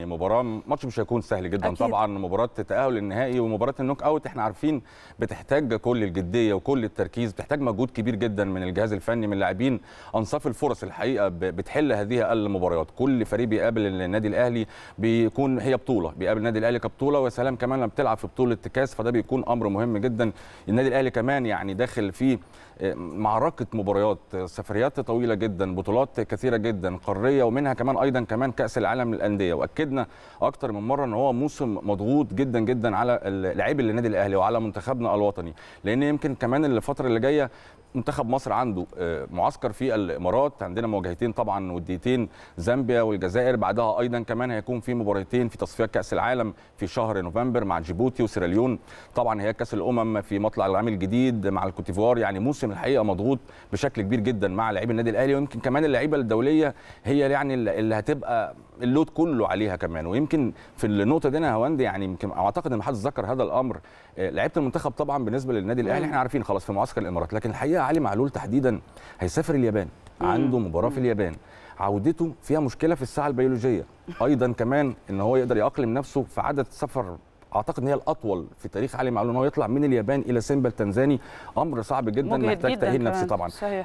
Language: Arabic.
يعني مباراه ماتش مش هيكون سهل جدا أكيد. طبعا مباراه تاهل النهائي ومباراه النوك اوت احنا عارفين بتحتاج كل الجديه وكل التركيز بتحتاج مجهود كبير جدا من الجهاز الفني من اللاعبين انصاف الفرص الحقيقه بتحل هذه المباريات كل فريق بيقابل النادي الاهلي بيكون هي بطوله بيقابل النادي الاهلي كبطوله ويا سلام كمان لما بتلعب في بطوله كاس فده بيكون امر مهم جدا النادي الاهلي كمان يعني داخل في آه، معركه مباريات سفريات طويله جدا بطولات كثيره جدا قاريه ومنها كمان ايضا كمان كاس العالم للانديه واكد اكدنا اكتر من مره ان هو موسم مضغوط جدا جدا على لعيبه النادي الاهلي وعلى منتخبنا الوطني لان يمكن كمان الفتره اللي جايه منتخب مصر عنده آه، معسكر في الامارات عندنا مواجهتين طبعا وديتين زامبيا والجزائر بعدها ايضا كمان هيكون في مباراتين في تصفيات كاس العالم في شهر نوفمبر مع جيبوتي وسيراليون طبعا هي كاس الامم في مطلع العام الجديد مع الكوتيفوار يعني موسم الحقيقه مضغوط بشكل كبير جدا مع لعيبه النادي الاهلي ويمكن كمان اللعيبه الدوليه هي يعني اللي هتبقى اللود كله عليها كمان ويمكن في النقطه دي انا هوند يعني يمكن اعتقد ان محدش ذكر هذا الامر آه، لعيبه المنتخب طبعا بالنسبه للنادي الاهلي احنا عارفين خلاص في معسكر الامارات لكن الحقيقه علي معلول تحديدا هيسافر اليابان عنده مباراه في اليابان عودته فيها مشكله في الساعه البيولوجيه ايضا كمان ان هو يقدر يأقلم نفسه في عدد سفر اعتقد ان هي الاطول في تاريخ علي معلول ان هو يطلع من اليابان الى سيمبل تنزاني امر صعب جدا محتاج تاهيل نفسي طبعا صحيح.